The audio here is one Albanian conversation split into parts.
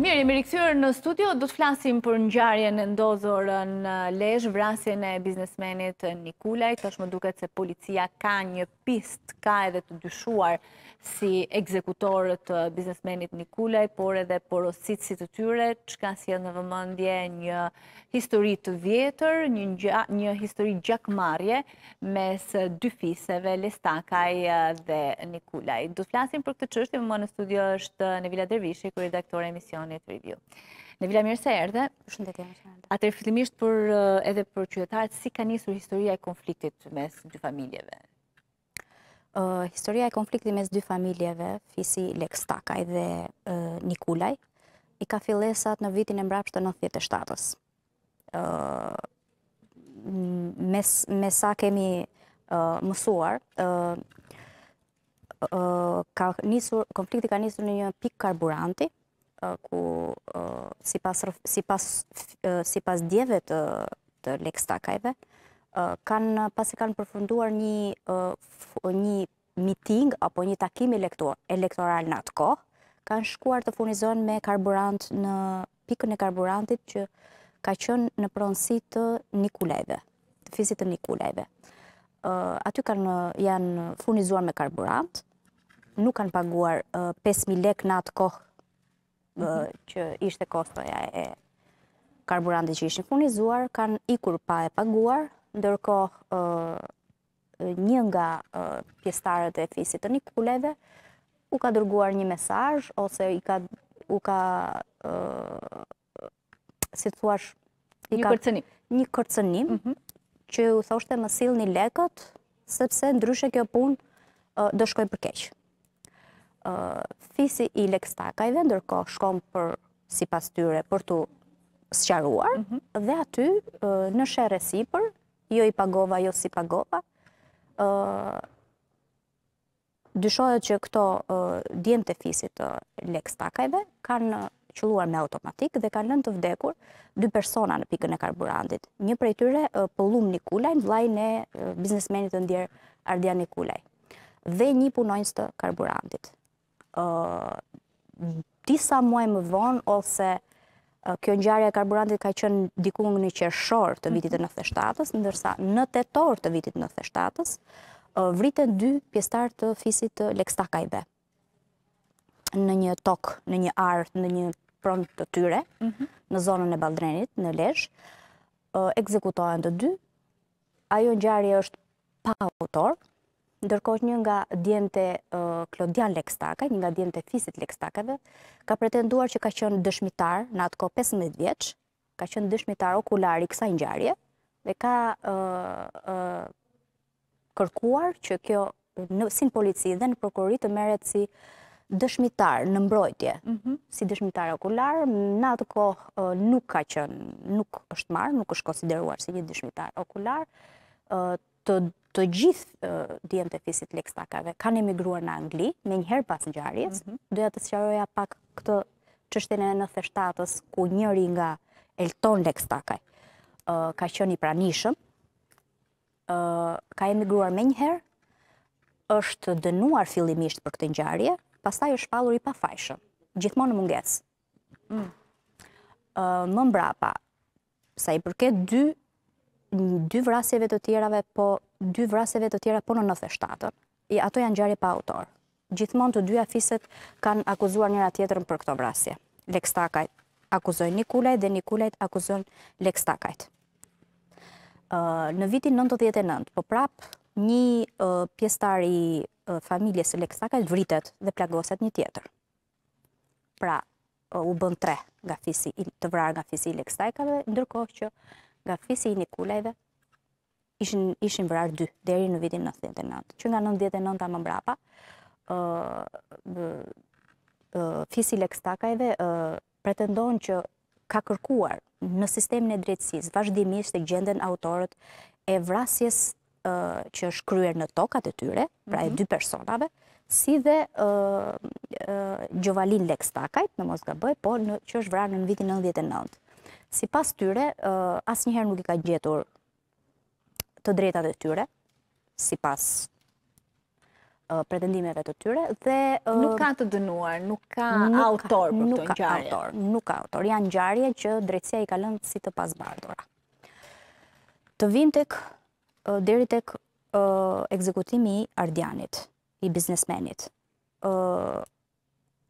Mirë, jemi rikëthyrë në studio, do të flasim për në gjarje në ndozor në lejsh, vrasjen e biznesmenit Nikulaj, të është më duket se policia ka një pist, ka edhe të dyshuar si ekzekutorët biznesmenit Nikulaj, por edhe porosit si të tyre, që ka si e në vëmëndje një histori të vjetër, një histori gjakmarje mes dy fiseve, Lestakaj dhe Nikulaj. Do të flasim për këtë qështë, më në studio është Nevila Dervishi, kërë redaktore emisioni Planet Review. Në vila mirë se erdhe. Shëndetje, më Atër fillimisht për eh, edhe për qytetarët, si ka njësur historia e konfliktit mes dy familjeve? Eh, historia e konfliktit mes dy familjeve, fisi Lekstakaj dhe eh, Nikulaj, i ka fillesat në vitin e mbrapshtë të nëthjet e Mes Me sa kemi mësuar, konflikti ka njësur në një pikë karburanti, ku si pas, djeve të, të lekstakajve, kanë pasi kanë përfunduar një, një meeting apo një takim elektoral në atë kohë, kanë shkuar të furnizon me karburant në pikën e karburantit që ka qënë në pronsi të Nikulajve, të fisit të Nikulajve. Aty kanë, janë furnizuar me karburant, nuk kanë paguar 5.000 lek në atë kohë Mhm. që ishte kostoja e karburantit që ishin funizuar, kanë ikur pa e paguar, ndërko një nga pjestarët e fisit të një kuleve, u ka dërguar një mesaj, ose i ka, u ka, si të thuash, një kërcenim, një mhm. që u thoshte më silë një lekët, sepse ndryshe kjo punë dëshkoj përkeqë fisi i lekstakajve, ndërko shkom për si pas tyre për të sëqaruar, mhm. dhe aty në shere sipër, jo i pagova, jo si pagova, dyshojët që këto djemë të fisit të lekstakajve kanë qëluar me automatik dhe kanë lënë të vdekur dy persona në pikën e karburantit. Një prej tyre pëllum Nikulaj, në vlajnë e biznesmenit të ndjerë Ardian Nikulaj dhe një punojnës të karburantit disa muaj më vonë, ose kjo ndjarja e karburantit ka qënë dikungë një qershor të vitit e 97, mhm. ndërsa në tetor të vitit e 97, vritën dy pjestarë të fisit të Lekstakajbe. Në një tokë, në një arë, në një pronë të tyre, mhm. në zonën e Baldrenit, në Leshë, ekzekutojnë të dy, ajo ndjarja është pa autorë, Ndërkohë një nga djente e Klodian Lekstaka, një nga djemët fisit Lekstakave, ka pretenduar që ka qënë dëshmitar në atë ko 15 vjeq, ka qënë dëshmitar okulari kësa një gjarje, dhe ka kërkuar që kjo në sinë polici dhe në prokurit të meret si dëshmitar në mbrojtje, mhm. si dëshmitar okular, në atë nuk ka qënë, nuk është marë, nuk është konsideruar si një dëshmitar okular, të të gjithë djem të fisit lekstakave kanë emigruar në Angli, me njëherë pas në gjarjes, mhm. doja të sëqaroja pak këtë qështjene e në theshtatës ku njëri nga elton lekstakaj ka qëni pranishëm, ka emigruar me njëherë, është dënuar fillimisht për këtë njëjarje, pastaj është falur i pafajshëm, gjithmonë munges. Mm. Më mbrapa, sa i përket dy vrasjeve të tjerave, po dy vraseve të tjera po në 97, ato janë gjari pa autor. Gjithmon të dy afiset kanë akuzuar njëra tjetër në për këto vrasje. Lekstakajt Stakajt akuzojnë Nikulajt dhe Nikulajt akuzojnë Lekstakajt. Në vitin 99, po prap, një pjestar i familjes Lekstakajt vritet dhe plagoset një tjetër. Pra, u bën tre të vrarë nga fisi i Lek dhe ndërkohë që nga fisi i Nikulajve ishin, ishin dy, deri në vitin 99. Që nga 99 ta më mbrapa, fisi lekstakajve uh, pretendon që ka kërkuar në sistemin e drejtsis, vazhdimisht e gjenden autorët e vrasjes që është kryer në tokat e tyre, pra e mhm. dy personave, si dhe uh, Gjovalin Lekstakajt në Mosgaboj, po në, që është vrarë në vitin 99. Si pas tyre, uh, asë njëherë nuk i ka gjetur të drejtat e tyre, si pas pretendimeve të tyre, dhe... Nuk ka të dënuar, nuk ka autor për këto njarje. Nuk ka autor, janë njarje që drejtësia i kalën si të pas bardora. Të vim të deri të ekzekutimi i ardianit, i biznesmenit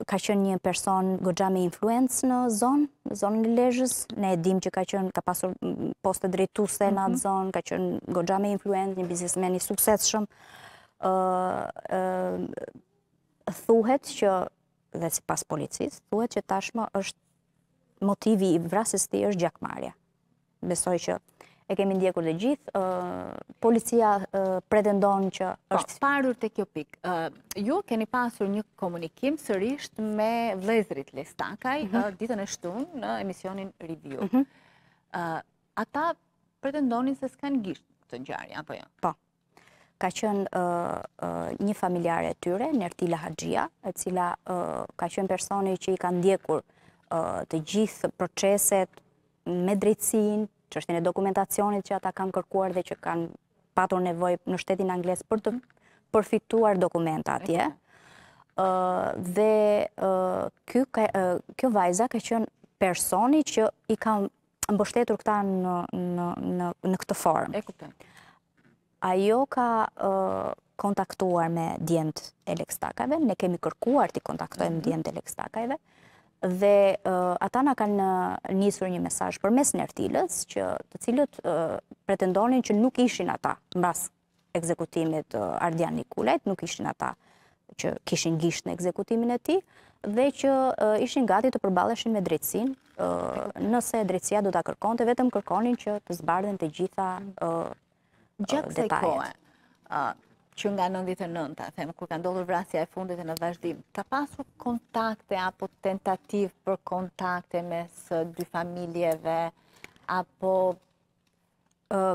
ka qënë një person gogja me influencë në zonë, në zonë në lejës, ne edhim që ka qënë, ka pasur poste drejtuse në atë mhm. zonë, ka qënë gogja me influencë, një biznesmeni sukses shumë, thuhet që, dhe si pas policis, thuhet që tashmë është motivi i vrasës ti është gjakmarja. Besoj që e kemi ndjekur dhe gjithë, policia pretendon që po, është... Parur të kjo pikë, ju keni pasur një komunikim sërisht me Vlezrit Lestakaj, mhm. ditën e shtun në emisionin Review. Mhm. Ata pretendonin se s'kan gisht të gjarja, apo jo? Po, ka qënë një familjarë e tyre, Nertila Hadjia, e cila ka qënë personi që i ka ndjekur të gjithë proceset me drejtsinë, që është në dokumentacionit që ata kanë kërkuar dhe që kanë patur nevoj në shtetin angles për të mhm. përfituar dokumenta atje. Dhe kjo vajza ka qënë personi që i ka mbështetur këta në këtë formë. E kuptën. Ajo ka kontaktuar me djendë e lekstakave, ne kemi kërkuar të kontaktojmë mhm. djendë e lekstakave, dhe ata na kanë nisur një mesazh përmes Nertilës që të cilët pretendonin që nuk ishin ata mbas ekzekutimit Ardian Nikulajt, nuk ishin ata që kishin gisht në ekzekutimin e tij dhe që ishin gati të përballeshin me drejtsinë nëse drejtësia do ta kërkonte vetëm kërkonin që të zbardhen të gjitha detajet. gjatë kësaj kohe që nga 99-ta, them, kur ka ndollur vrasja e fundit e në vazhdim, ka pasur kontakte apo tentativ për kontakte mes dy familjeve, apo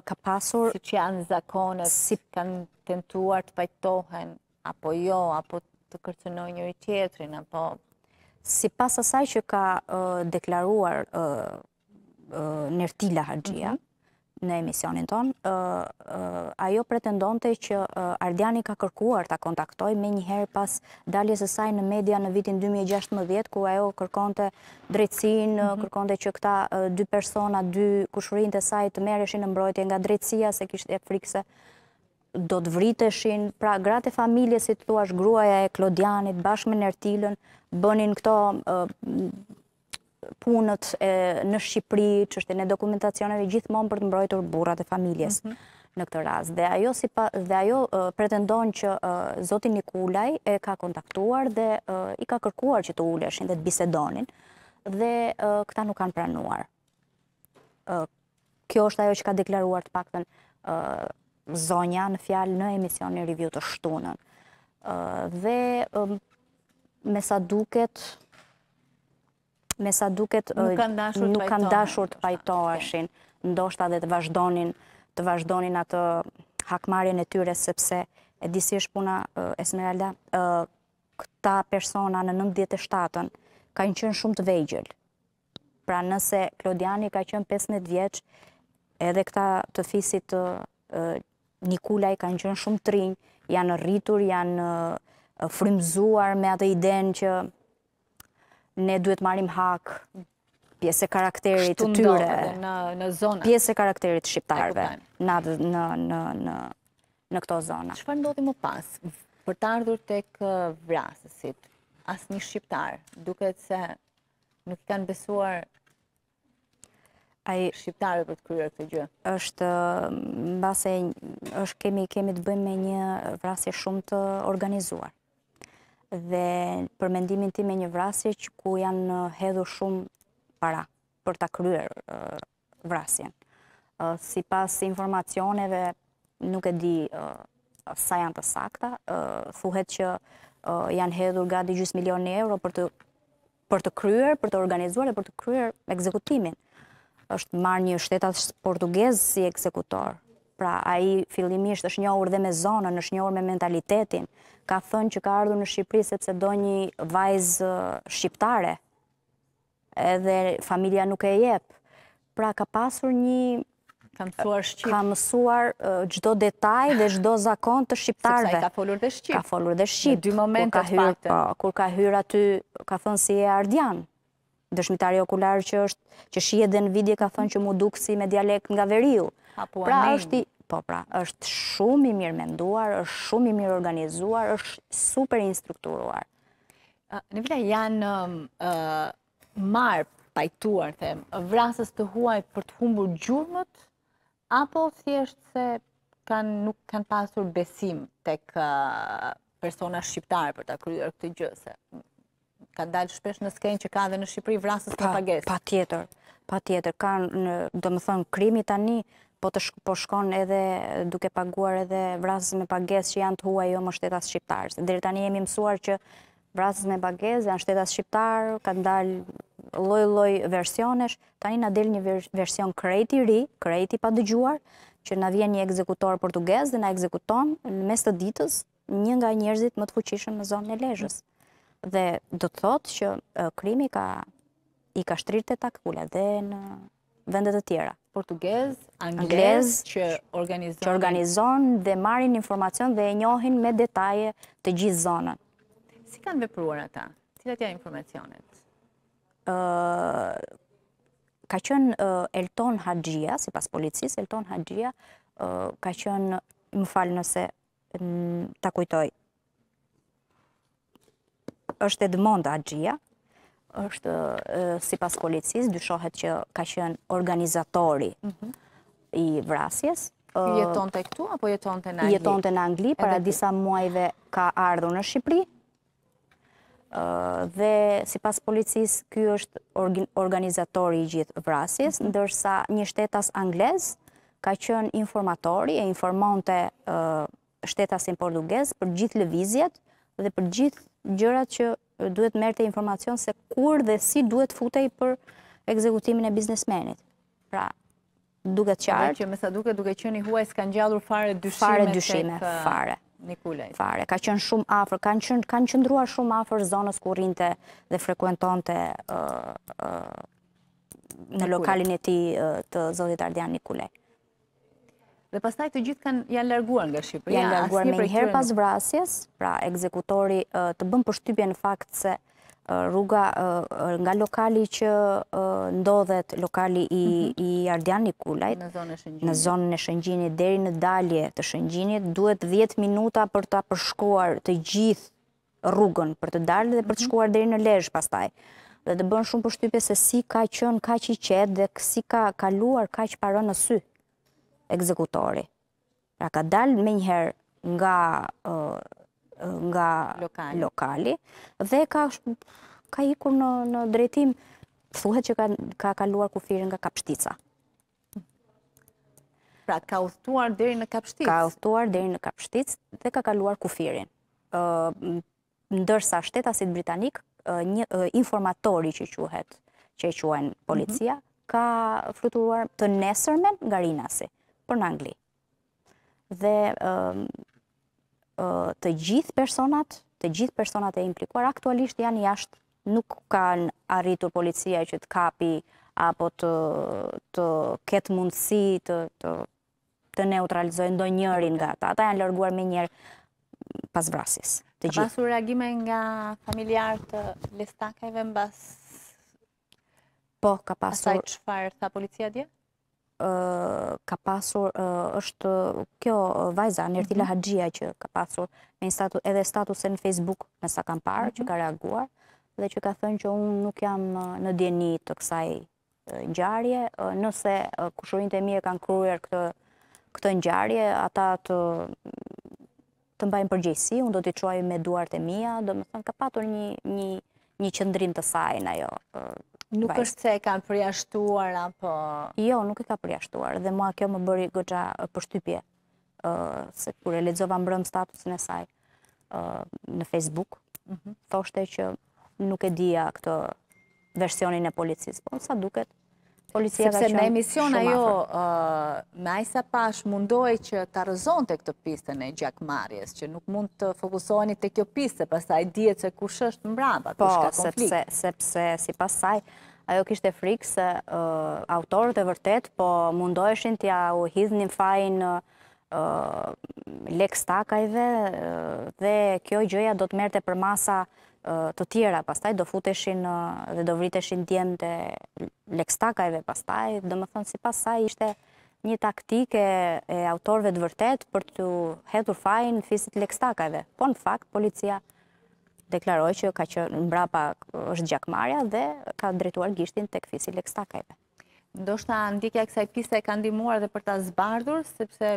ka pasur si që janë zakonet, si kanë tentuar të pajtohen, apo jo, apo të kërcenoj njëri tjetrin, apo si pas asaj që ka deklaruar nërtila haqia, Nertila mhm në emisionin tonë, ajo pretendonte që Ardiani ka kërkuar të kontaktoj me njëherë pas daljes e saj në media në vitin 2016, ku ajo kërkonte drejtsin, mhm. kërkonte që këta dy persona, dy kushurin të saj të mereshin në mbrojtje nga drejtsia, se kishtë e frikse do të vriteshin, pra gratë e familje si të tuash gruaja e Klodianit, bashkë me nërtilën, bënin këto punët në Shqipëri, që është e në dokumentacioneve gjithmonë për të mbrojtur burrat e familjes mhm. në këtë ras. Dhe ajo pretendon që Zotin Nikulaj e ka kontaktuar dhe i ka kërkuar që të uleshin dhe të bisedonin dhe këta nuk kanë pranuar. Kjo është ajo që ka deklaruar të pakten zonja në fjalë në emisionin në të shtunën. Dhe me sa duket me sa duket nuk kanë dashur të pajtoashin, ndoshta dhe të vazhdonin të vazhdonin atë hakmarjen e tyre, sepse e disi është puna Esmeralda, këta persona në 97-ën ka në qënë shumë të vejgjëllë. Pra nëse Klodiani ka qënë 15 vjeqë, edhe këta të fisit Nikulaj ka në qënë shumë të rinjë, janë rritur, janë frimzuar me atë idenë që ne duhet marim hak pjesë e karakterit të tyre. në Pjesë e karakterit shqiptarve në, në, në, në, në këto zona. Qëfar ndodhi më pas? Për të ardhur të kë uh, vrasësit, asë një shqiptar, duket se nuk kanë besuar Ai shqiptarë për të kryer këtë gjë. Është mbase është kemi kemi të bëjmë me një vrasje shumë të organizuar dhe përmendimin ti me një vrasje që ku janë hedhu shumë para për ta kryer vrasjen. Si pas informacioneve, nuk e di sa janë të sakta, thuhet që janë hedhur gati gjys milion një euro për të, për të kryer, për të organizuar dhe për të kryer ekzekutimin. është marrë një shtetat portugez si ekzekutor, pra a i fillimisht është njohur dhe me zonën, është njohur me mentalitetin, ka thënë që ka ardhur në Shqipëri sepse do një vajzë uh, shqiptare, edhe familia nuk e jep. Pra ka pasur një... Ka mësuar Shqipë. Uh, ka mësuar gjdo detaj dhe gjdo zakon të shqiptarve. Sepse i ka folur dhe Shqipë. Ka folur dhe Shqipë. Në dy momentet pakte. Po, kur ka hyrë aty, ka thënë si e ardian dëshmitari okular që është, që shie dhe në vidje ka thënë që mu dukë si me dialekt nga veriu. Po, pra është i... Po pra, është shumë i mirë menduar, është shumë i mirë organizuar, është super instrukturuar. Në vila janë marë pajtuar, them, vrasës të huaj për të humbur gjurëmët, apo thjeshtë se nuk kanë pasur besim të kë persona shqiptare për të kryrë këtë gjëse? ka dalë shpesh në skenë që ka dhe në Shqipëri vrasës në pagesë. Pa tjetër, pa tjetër, ka në, do më thënë, krimi tani, po të po shkon edhe duke paguar edhe vrasës me pagesë që janë të huaj jo më shtetas shqiptarës. Dhe tani jemi mësuar që vrasës me pagesë janë shtetas shqiptarë, ka dalë loj loj versionesh, tani na del një version krejti ri, krejti pa dëgjuar, që na vjen një ekzekutor portugez dhe na ekzekuton në mes të ditës një nga njerëzit më të fuqishëm në zonën e Lezhës dhe do të thotë që krimi ka i ka shtrirë të takvule dhe në vendet të tjera. Portugez, Anglez, që organizon dhe marin informacion dhe e njohin me detaje të gjithë zonën. Si kanë vepruar ata? Cilat janë informacionet? Ka qënë Elton Hadjia, si pas policis, Elton Hadjia, ka qënë më falë nëse ta kujtoj, është Edmonda Agjia, është si pas policisë, dyshohet që ka qënë organizatori mhm. i vrasjes. Jeton të këtu, apo jeton të në Angli? Jeton të në Angli, para disa muajve ka ardhur në Shqipëri, dhe si pas policisë, kjo është organizatori i gjithë vrasjes, mhm. ndërsa një shtetas anglez ka qënë informatori e informonte shtetasin portugez për gjithë lëvizjet dhe për gjithë gjërat që duhet merte informacion se kur dhe si duhet futej për ekzekutimin e biznesmenit. Pra, duke qartë... Që mësa duke duke që një huaj s'kan gjallur fare dyshime... Fare dyshime, fare. Fare, ka qënë shumë afer, ka në qëndrua shumë afer zonës ku rinte dhe frekuentonte në lokalin e ti të zotit Ardian Nikulej. Dhe pastaj të gjithë kanë janë larguar nga Shqipëria. Janë larguar me njëherë pas vrasjes, pra ekzekutori të bëm përshtypje në fakt se rruga nga lokali që ndodhet lokali i mhm. Ardiani Kulajt në zonën e shëngjinit deri në dalje të shëngjinit duhet 10 minuta për të përshkuar të gjithë rrugën për të dalë dhe për të mhm. shkuar deri në lejsh pastaj dhe të bënë shumë përshtype se si ka qënë ka që i qetë dhe si ka kaluar ka që parë në sy ekzekutori. Pra ka dal me njëherë nga nga lokali dhe ka ka ikur në drejtim thuhet që ka kaluar kufirin nga kapshtica. Pra ka uthtuar dheri në kapshtic? Ka uthtuar dheri në kapshtic dhe ka kaluar kufirin. Ndërsa shtetasit britanik një informatori që i quhet, që i quajnë mhm. policia, ka frutuar të nesërmen nga rinasi për në Angli. Dhe të gjithë personat, të gjithë personat e implikuar, aktualisht janë jashtë, nuk kanë arritur policia që të kapi apo të ketë mundësi të neutralizojë ndo njërin nga ta. Ata janë lërguar me njërë pas vrasis. Të gjithë. Pasur reagime nga familjarë të listakajve në basë? Po, ka pasur. Asaj farë tha policia dje? ka pasur, është kjo vajza, mhm. Nertila Hadjia, që ka pasur edhe statusen në Facebook me sa kam parë, mhm. që ka reaguar, dhe që ka thënë që unë nuk jam në djeni të kësaj njarje, nëse kushurin të mje kanë kruer këtë njarje, ata të të mbajnë përgjësi, unë do t'i qoaj me duartë e mija, do më thënë ka patur një qëndrim të sajnë ajo. Nuk është se e ka përjashtuar apo... Jo, nuk e ka përjashtuar dhe mua kjo më bëri gëgja përshtypje se kur e ledzova më brëmë statusin e saj në Facebook, mhm. thoshte që nuk e dhja këto versionin e policisë, po nësa duket policia shumë Në emision ajo, Majsa Pash mundoj që të rëzon të këtë pistën e gjakmarjes, që nuk mund të fokusoni të kjo pistë, pasaj djetë se kush është mbraba, po, kush ka konflikt. Po, sepse si pasaj, ajo kishte frikë se autorët e vërtet, po mundojshin të ja u hithë një fajnë lek stakajve, dhe kjo gjëja do të merte për masa Eh, të tjera pastaj do futeshin eh, dhe do vriteshin djem të lekstakajve pastaj, dhe më thonë si pastaj ishte një taktike e autorve të vërtet për të hetur fajnë fisit lekstakajve. Po në fakt, policia deklaroj që ka që në mbrapa është gjakmarja dhe ka drejtuar gishtin të këfisit lekstakajve. Ndoshta shta ndikja kësaj piste e ka ndimuar dhe për ta zbardhur, sepse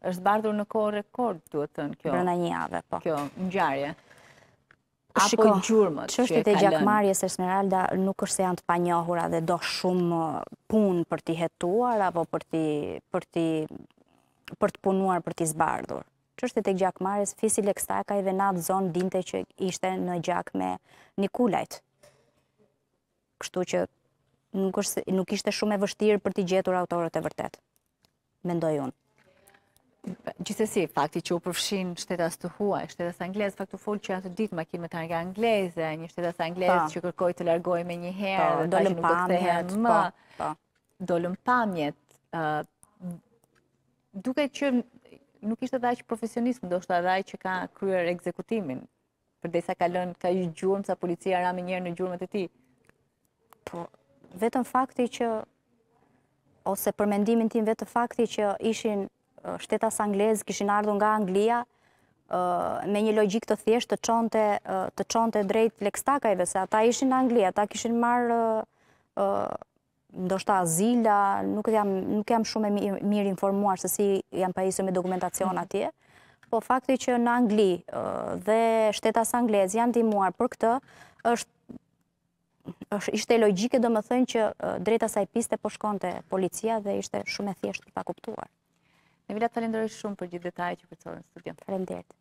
është zbardhur në kohë rekord, duhet të në kjo. Brëna një ave, po. Kjo, Kjo, në gjarje apo gjurëmët që kalën. Qështet e gjakmarjes e Smeralda nuk është se janë të panjohura dhe do shumë uh, punë për t'i hetuar apo për t'i punuar për t'i zbardhur. Qështet e gjakmarjes, Fisil Ekstakaj dhe natë zonë dinte që ishte në gjak me Nikulajt. Kështu që nuk ishte shumë e vështirë për t'i gjetur autorët e vërtet. Mendoj unë. Gjithësi, fakti që u përfshin shtetas të huaj, shtetas anglez, faktu fol që janë të ditë makinë me të nga angleze, një shtetas anglez po. që kërkoj të largoj me një herë, po, më, po, pamjet, dollëm pamjet, duke që nuk ishte dhaj që profesionism, do shta dhaj që ka kryer ekzekutimin, për dhe sa kalon ka i gjurëm, sa policia rame njerë në gjurëmet e ti. Po, vetëm fakti që, ose përmendimin tim vetë fakti që ishin shtetas anglez, kishin ardhur nga Anglia, me një logjik të thjesht të qonte, të qonte drejt lekstakajve, se ata ishin në Anglia, ata kishin marrë ndoshta azila, nuk jam, nuk jam shumë mirë informuar se si jam pajisur me dokumentacion atje, po fakti që në Angli dhe shtetas anglez janë dimuar për këtë, është, është ishte logjike do më thënë që drejta sajpiste piste po shkonte policia dhe ishte shumë e thjeshtë të ta kuptuar. Ne vila të falenderoj shumë për gjithë detajet që përcolën në studion. Faleminderit.